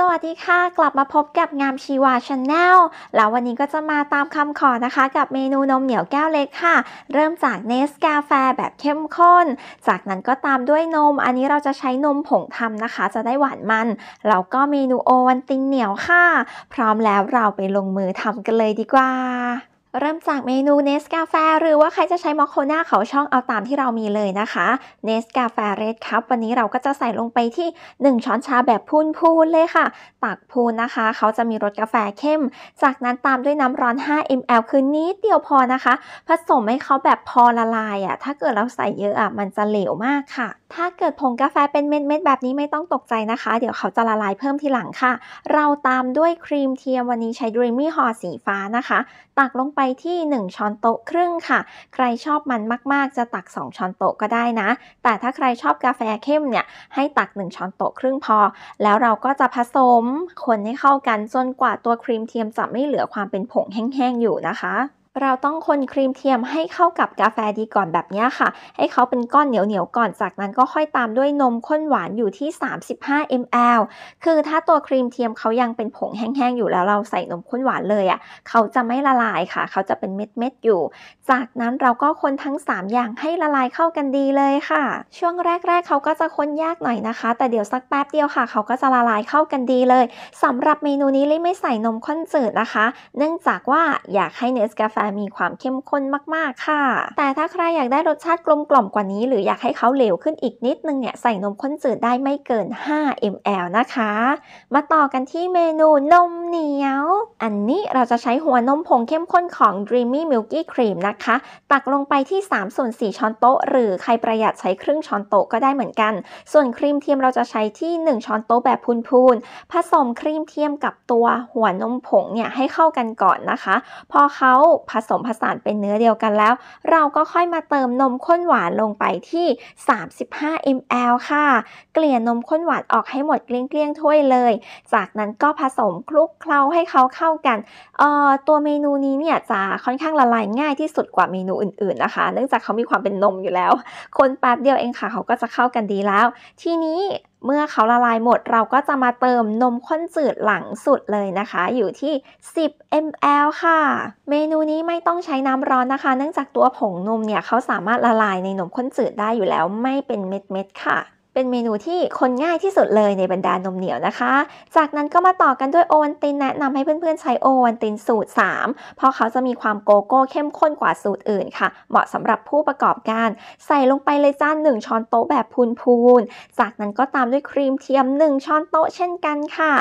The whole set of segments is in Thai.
สวัสดีค่ะกลับมาพบกับงามชีวาชาแนลแล้ววันนี้ก็จะมาตามคำขอนะคะ กับเมนูนมเหนียวแก้วเล็กค่ะ เริ่มจากเนสกาแฟแบบเข้มข้น จากนั้นก็ตามด้วยนม อันนี้เราจะใช้นมผงทำนะคะ จะได้หวานมันแล้วก็เมนูโอวันตินเหนียวค่ะพร้อมแล้วเราไปลงมือทำกันเลยดีกว่าเริ่มจากเมนูเนสกาแฟหรือว่าใครจะใช้มอคโคน่าเขาช่องเอาตามที่เรามีเลยนะคะเนสกาแฟเรดคัพวันนี้เราก็จะใส่ลงไปที่ 1 ช้อนชาแบบพูนๆเลยค่ะ ตักพูนนะคะ เขาจะมีรสกาแฟเข้ม จากนั้นตามด้วยน้ำร้อน 5 ml คืนนี้เดียวพอนะคะ ผสมให้เขาแบบพอละลายอะ่ะถ้าเกิดเราใส่เยอะอะ่ะมันจะเหลวมากค่ะ ถ้าเกิดผงกาแฟเป็นเม็ดๆแบบนี้ไม่ต้องตกใจนะคะ เดี๋ยวเขาจะละลายเพิ่มทีหลังค่ะ เราตามด้วยครีมเทียมวันนี้ใช้ดรีมมีห่อสีฟ้านะคะ ตักลงไปที่ 1ช้อนโต๊ะครึ่งค่ะ ใครชอบมันมาก ๆ จะตัก 2ช้อนโต๊ะก็ได้นะ แต่ถ้าใครชอบกาแฟเข้มเนี่ย ให้ตัก 1ช้อนโต๊ะครึ่งพอ แล้วเราก็จะผสมคนให้เข้ากันจนกว่าตัวครีมเทียมจะไม่เหลือความเป็นผงแห้ง ๆ อยู่นะคะเราต้องคนครีมเทียมให้เข้ากับกาแฟดีก่อนแบบนี้ค่ะ ให้เขาเป็นก้อนเหนียวๆก่อน จากนั้นก็ค่อยตามด้วยนมข้นหวานอยู่ที่ 35 ml คือถ้าตัวครีมเทียมเขายังเป็นผงแห้งๆอยู่แล้วเราใส่นมข้นหวานเลยอะ่ะ เขาจะไม่ละลายค่ะ เขาจะเป็นเม็ดๆอยู่ จากนั้นเราก็คนทั้ง 3 อย่างให้ละลายเข้ากันดีเลยค่ะ ช่วงแรกๆเขาก็จะคนยากหน่อยนะคะ แต่เดี๋ยวสักแป๊บเดียวค่ะ เขาก็จะละลายเข้ากันดีเลย สำหรับเมนูนี้ลิไม่ใส่นมข้นจืดนะคะ เนื่องจากว่าอยากให้เนสกาแฟมีความเข้มข้นมาก ๆ ค่ะ แต่ถ้าใครอยากได้รสชาติกลมกล่อมกว่านี้ หรืออยากให้เขาเหลวขึ้นอีกนิดนึงเนี่ย ใส่นมข้นจืดได้ไม่เกิน 5 ml นะคะ มาต่อกันที่เมนูนมเหนียว อันนี้เราจะใช้หัวนมผงเข้มข้นของ Dreamy Milky Cream นะคะ ตักลงไปที่ 3 ส่วน 4 ช้อนโต๊ะ หรือใครประหยัดใช้ครึ่งช้อนโต๊ะก็ได้เหมือนกัน ส่วนครีมเทียมเราจะใช้ที่ 1 ช้อนโต๊ะแบบพูนๆ ผสมครีมเทียมกับตัวหัวนมผงเนี่ยให้เข้ากันก่อนนะคะ พอเขาผผสมผสานเป็นเนื้อเดียวกันแล้วเราก็ค่อยมาเติมนมข้นหวานลงไปที่ 35 ml ค่ะ เกลี่ยนมข้นหวานออกให้หมดเกลี้ยงๆถ้วยเลย จากนั้นก็ผสมคลุกเคล้าให้เขาเข้ากัน เอ่อตัวเมนูนี้เนี่ยจะค่อนข้างละลายง่ายที่สุดกว่าเมนูอื่นๆ นะคะ เนื่องจากเขามีความเป็นนมอยู่แล้ว คนแป๊บเดียวเองค่ะเขาก็จะเข้ากันดีแล้ว ทีนี้เมื่อเขาละลายหมดเราก็จะมาเติมนมข้นจืดหลังสุดเลยนะคะ อยู่ที่ 10 ml ค่ะ เมนูนี้ไม่ต้องใช้น้ำร้อนนะคะ เนื่องจากตัวผงนมเนี่ย เขาสามารถละลายในนมข้นจืดได้อยู่แล้วไม่เป็นเม็ดๆค่ะเป็นเมนูที่คนง่ายที่สุดเลยในบรรดานมเหนียวนะคะ จากนั้นก็มาต่อกันด้วยโอวันตินแนะนำให้เพื่อน ๆใช้โอวันตินสูตร 3 เพราะเขาจะมีความโกโก้เข้มข้นกว่าสูตรอื่นค่ะ เหมาะสำหรับผู้ประกอบการใส่ลงไปเลยจ้าหนึ่งช้อนโต๊ะแบบพูนๆ จากนั้นก็ตามด้วยครีมเทียม 1 ช้อนโต๊ะ เช่นกันค่ะ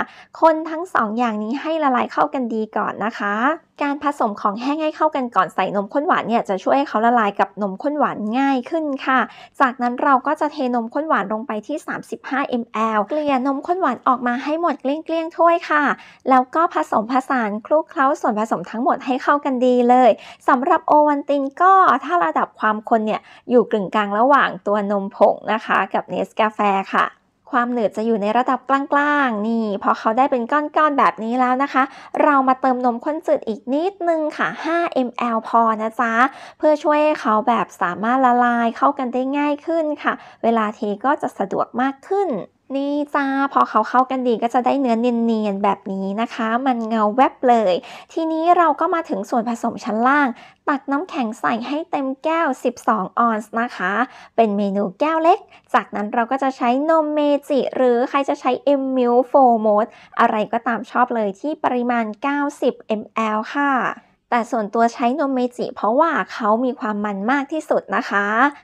คนทั้ง2ออย่างนี้ให้ละลายเข้ากันดีก่อนนะคะการผสมของแห้งให้เข้ากันก่อนใส่นมข้นหวานเนี่ย จะช่วยให้เขาละลายกับนมข้นหวานง่ายขึ้นค่ะ จากนั้นเราก็จะเทนมข้นหวานลงไปที่ 35 ml เกลี่ยนมข้นหวานออกมาให้หมดเกลี้ยงๆถ้วยค่ะ แล้วก็ผสมผสานคลุกเคล้าส่วนผสมทั้งหมดให้เข้ากันดีเลยสำหรับโอวันตินก็ถ้าระดับความคนเนี่ยอยู่กึ่งกลางระหว่างตัวนมผงนะคะกับเนสกาแฟค่ะความหนืดจะอยู่ในระดับกลางๆ นี่ พอเขาได้เป็นก้อนๆ แบบนี้แล้วนะคะ เรามาเติมนมข้นจืดอีกนิดนึงค่ะ 5 ml พอนะจ๊ะ เพื่อช่วยให้เขาแบบสามารถละลายเข้ากันได้ง่ายขึ้นค่ะ เวลาเทก็จะสะดวกมากขึ้นนี่จ้า พอเขาเข้ากันดีก็จะได้เนื้อเนียน ๆ แบบนี้นะคะ มันเงาแวบเลย ทีนี้เราก็มาถึงส่วนผสมชั้นล่าง ตักน้ำแข็งใส่ให้เต็มแก้ว 12 ออนซ์นะคะ เป็นเมนูแก้วเล็ก จากนั้นเราก็จะใช้นมเมจิ หรือใครจะใช้็มมิ k โฟ o ม e อะไรก็ตามชอบเลยที่ปริมาณ 90 ml ค่ะแต่ส่วนตัวใช้นมเมจิ เพราะว่าเขามีความมันมากที่สุดนะคะ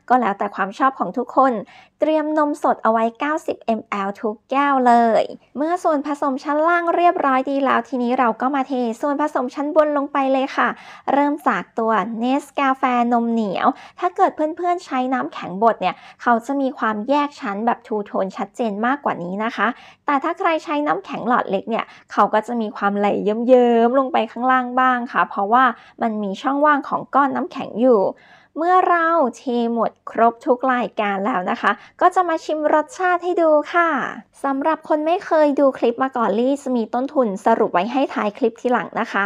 ก็แล้วแต่ความชอบของทุกคนเตรียมนมสดเอาไว้ 90 ml ทุกแก้วเลย เมื่อส่วนผสมชั้นล่างเรียบร้อยดีแล้วทีนี้เราก็มาเทส่วนผสมชั้นบนลงไปเลยค่ะ เริ่มจากตัวเนสกาแฟนมเหนียว ถ้าเกิดเพื่อนๆใช้น้ำแข็งบดเนี่ยเขาจะมีความแยกชั้นแบบทูโทนชัดเจนมากกว่านี้นะคะแต่ถ้าใครใช้น้ำแข็งหลอดเล็กเนี่ยเขาก็จะมีความไหลเยิ้มๆลงไปข้างล่างบ้างค่ะ เพราะว่ามันมีช่องว่างของก้อนน้ำแข็งอยู่ เมื่อเราเทหมดครบทุกรายการแล้วนะคะ ก็จะมาชิมรสชาติให้ดูค่ะ สำหรับคนไม่เคยดูคลิปมาก่อนลี่จะมีต้นทุนสรุปไว้ให้ท้ายคลิปทีหลังนะคะ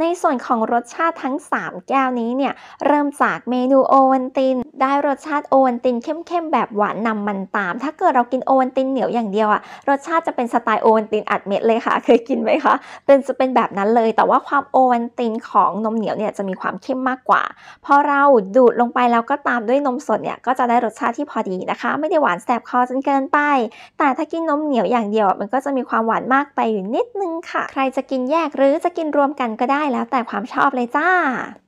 ในส่วนของรสชาติทั้ง 3 แก้วนี้เนี่ย เริ่มจากเมนูโอวันตินได้รสชาติโอวันตินเข้มๆแบบหวานนำมันตาม ถ้าเกิดเรากินโอวันตินเหนียวอย่างเดียวอะรสชาติจะเป็นสไตล์โอวันตินอัดเม็ดเลยค่ะ เคยกินไหมคะ เป็นจะเป็นแบบนั้นเลย แต่ว่าความโอวันตินของนมเหนียวเนี่ยจะมีความเข้มมากกว่าพอเราดูดลงไปแล้วก็ตามด้วยนมสดเนี่ยก็จะได้รสชาติที่พอดีนะคะ ไม่ได้หวานแสบคอจนเกินไป แต่ถ้ากินนมเหนียวอย่างเดียวมันก็จะมีความหวานมากไปอยู่นิดนึงค่ะ ใครจะกินแยกหรือจะกินรวมกันก็ได้แล้ว แต่ความชอบเลยจ้า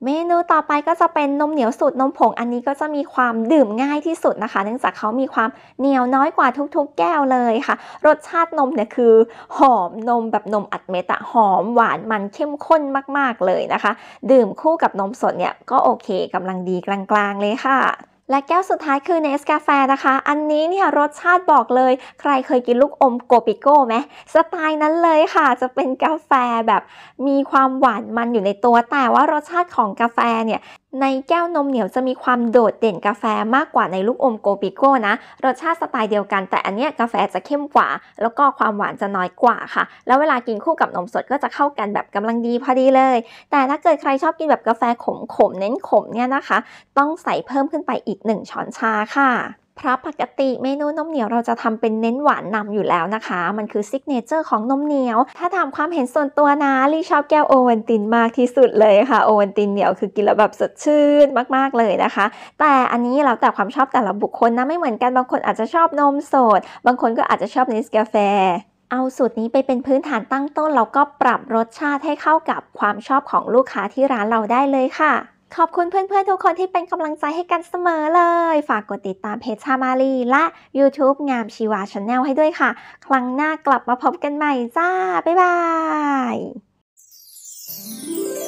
เมนูต่อไปก็จะเป็นนมเหนียวสูตรนมผงอันนี้ก็จะมีมีความดื่มง่ายที่สุดนะคะ เนื่องจากเขามีความเหนียวน้อยกว่าทุกๆแก้วเลยค่ะ รสชาตินมเนี่ยคือหอมนมแบบนมอัดเม็ดอะหอมหวานมันเข้มข้นมาก ๆเลยนะคะ ดื่มคู่กับนมสดเนี่ยก็โอเคกำลังดีกลางๆเลยค่ะ และแก้วสุดท้ายคือเนสกาแฟนะคะ อันนี้เนี่ยรสชาติบอกเลย ใครเคยกินลูกอมโกปิโก้ไหม สไตล์นั้นเลยค่ะ จะเป็นกาแฟแบบ มีความหวานมันอยู่ในตัว แต่ว่ารสชาติของกาแฟเนี่ยในแก้วนมเหนียวจะมีความโดดเด่นกาแฟมากกว่าในลูกอมโกปิโก้นะ รสชาติสไตล์เดียวกันแต่อันเนี้ยกาแฟจะเข้มกว่า แล้วก็ความหวานจะน้อยกว่าค่ะ แล้วเวลากินคู่กับนมสดก็จะเข้ากันแบบกำลังดีพอดีเลย แต่ถ้าเกิดใครชอบกินแบบกาแฟขมๆ เน้นขมเนี่ยนะคะ ต้องใส่เพิ่มขึ้นไปอีก 1ช้อนชาค่ะพราะปกติเมนูนมเหนียวเราจะทำเป็นเน้นหวานนำอยู่แล้วนะคะ มันคือซิกเนเจอร์ของนมเหนียว ถ้าถามความเห็นส่วนตัวนะลี่ชอบแก้วโอวันตินมากที่สุดเลยค่ะโอวันตินเหนียวคือกินแล้วแบบสดชื่นมาก ๆ เลยนะคะ แต่อันนี้แล้วแต่ความชอบแต่ละบุคคลนะ ไม่เหมือนกันบางคนอาจจะชอบนมสด บางคนก็อาจจะชอบเนสกาแฟ เอาสูตรนี้ไปเป็นพื้นฐานตั้งต้นแล้วก็ปรับรสชาติให้เข้ากับความชอบของลูกค้าที่ร้านเราได้เลยค่ะขอบคุณเพื่อนๆทุกคนที่เป็นกำลังใจให้กันเสมอเลย ฝากกดติดตามเพจชามารีและ YouTube งามชีวาชาแนลให้ด้วยค่ะ ครั้งหน้ากลับมาพบกันใหม่จ้า บ๊ายบาย